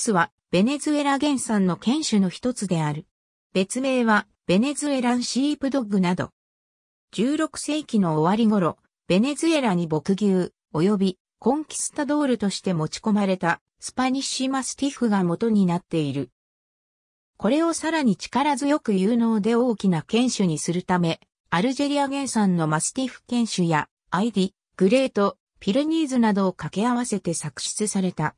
スはベネズエラ原産の犬種の一つである。別名はベネズエランシープドッグなど。16世紀の終わり頃、ベネズエラに牧牛、及びコンキスタドールとして持ち込まれたスパニッシマスティフが元になっている。これをさらに力強く有能で大きな犬種にするため、アルジェリア原産のマスティフ犬種やアイディ、グレート、ピルニーズなどを掛け合わせて作出された。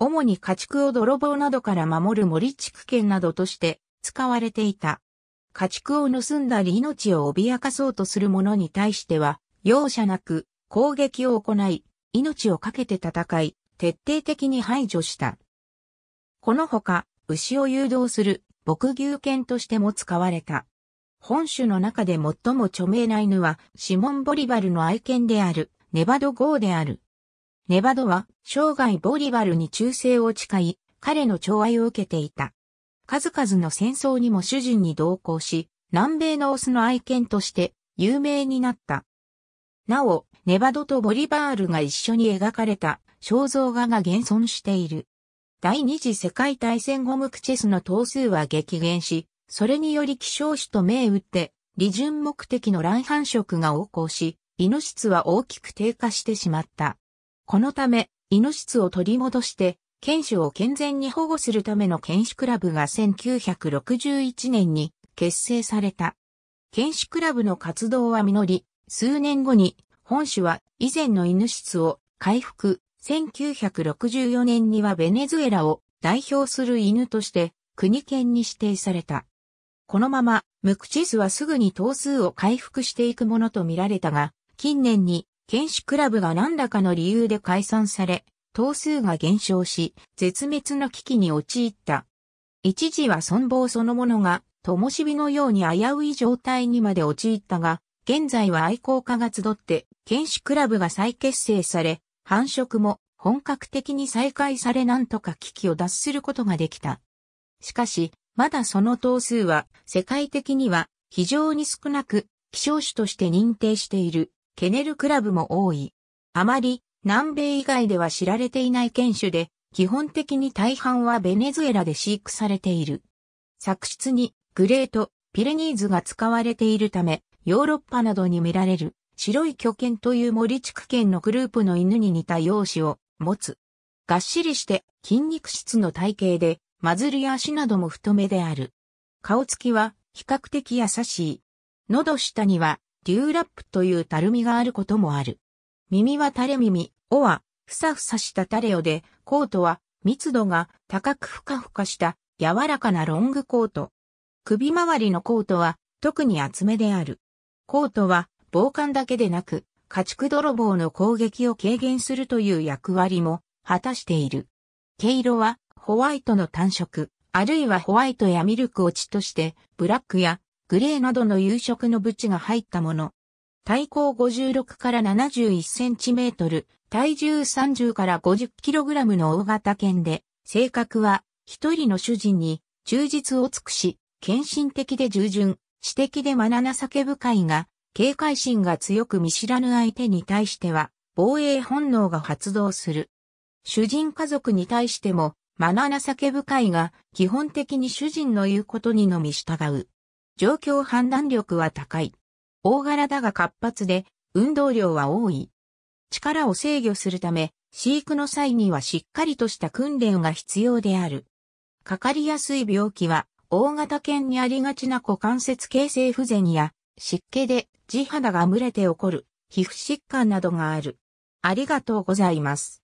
主に家畜を泥棒などから守る森地区圏などとして使われていた。家畜を盗んだり命を脅かそうとする者に対しては、容赦なく攻撃を行い、命を懸けて戦い、徹底的に排除した。このほか、牛を誘導する牧牛犬としても使われた。本種の中で最も著名な犬は、シモン・ボリバルの愛犬である、ネバド・ゴーである。ネバドは生涯ボリバルに忠誠を誓い、彼の寵愛を受けていた。数々の戦争にも主人に同行し、南米のオスの愛犬として有名になった。なお、ネバドとボリバールが一緒に描かれた肖像画が現存している。第二次世界大戦後ムクチェスの頭数は激減し、それにより希少種と銘打って、利潤目的の乱繁殖が横行し、イノシツは大きく低下してしまった。このため、犬室を取り戻して、犬種を健全に保護するための犬種クラブが1961年に結成された。犬種クラブの活動は実り、数年後に本種は以前の犬室を回復、1964年にはベネズエラを代表する犬として国犬に指定された。このまま、ムクチはすぐに頭数を回復していくものとみられたが、近年に剣士クラブが何らかの理由で解散され、頭数が減少し、絶滅の危機に陥った。一時は存亡そのものが、灯火のように危うい状態にまで陥ったが、現在は愛好家が集って、剣士クラブが再結成され、繁殖も本格的に再開されなんとか危機を脱することができた。しかし、まだその頭数は世界的には非常に少なく、希少種として認定しているケネルクラブも多い。あまり南米以外では知られていない犬種で、基本的に大半はベネズエラで飼育されている。作出にグレート、ピレニーズが使われているため、ヨーロッパなどに見られる白い巨犬という森地区犬のグループの犬に似た容姿を持つ。がっしりして筋肉質の体型で、マズルや足なども太めである。顔つきは比較的優しい。喉下にはデューラップというたるみがあることもある。耳は垂れ耳、尾は、ふさふさした垂れ尾で、コートは、密度が高くふかふかした柔らかなロングコート。首周りのコートは特に厚めである。コートは防寒だけでなく家畜泥棒の攻撃を軽減するという役割も果たしている。毛色はホワイトの単色、あるいはホワイトやミルク落ちとしてブラックやグレーなどの有色のブチが入ったもの。体高56から71センチメートル、体重30から50キログラムの大型犬で、性格は一人の主人に忠実を尽くし、献身的で従順、私的でまなナ。酒深いが、警戒心が強く見知らぬ相手に対しては、防衛本能が発動する。主人家族に対しても、マナナ酒深いが、基本的に主人の言うことにのみ従う。状況判断力は高い。大柄だが活発で、運動量は多い。力を制御するため、飼育の際にはしっかりとした訓練が必要である。かかりやすい病気は、大型犬にありがちな股関節形成不全や、湿気で地肌が蒸れて起こる、皮膚疾患などがある。ありがとうございます。